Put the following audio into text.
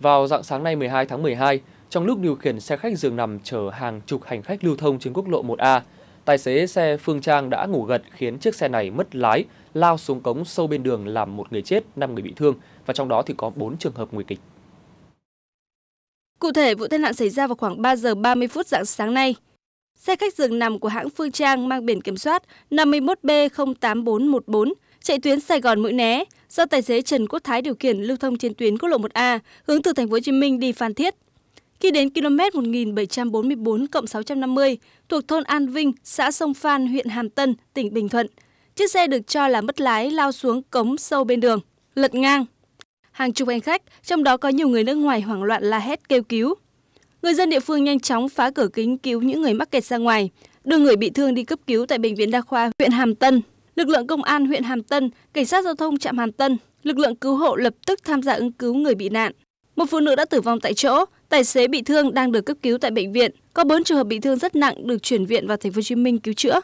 Vào dạng sáng nay 12 tháng 12, trong lúc điều khiển xe khách dường nằm chở hàng chục hành khách lưu thông trên quốc lộ 1A, tài xế xe Phương Trang đã ngủ gật khiến chiếc xe này mất lái, lao xuống cống sâu bên đường làm một người chết, 5 người bị thương và trong đó thì có 4 trường hợp nguy kịch. Cụ thể, vụ tai nạn xảy ra vào khoảng 3 giờ 30 phút dạng sáng nay. Xe khách dường nằm của hãng Phương Trang mang biển kiểm soat 51B08414 chạy tuyến Sài Gòn Mũi Né do tài xế Trần Quốc Thái điều khiển lưu thông trên tuyến quốc lộ 1A hướng từ thành phố Hồ Chí Minh đi Phan Thiết. Khi đến km 1744 650 thuộc thôn An Vinh, xã Sông Phan, huyện Hàm Tân, tỉnh Bình Thuận, chiếc xe được cho là mất lái lao xuống cống sâu bên đường, lật ngang. Hàng chục hành khách, trong đó có nhiều người nước ngoài hoảng loạn la hét kêu cứu. Người dân địa phương nhanh chóng phá cửa kính cứu những người mắc kẹt ra ngoài, đưa người bị thương đi cấp cứu tại bệnh viện đa khoa huyện Hàm Tân. Lực lượng công an huyện Hàm Tân, cảnh sát giao thông trạm Hàm Tân, lực lượng cứu hộ lập tức tham gia ứng cứu người bị nạn. Một phụ nữ đã tử vong tại chỗ, tài xế bị thương đang được cấp cứu tại bệnh viện, có 4 trường hợp bị thương rất nặng được chuyển viện vào thành phố Hồ Chí Minh cứu chữa.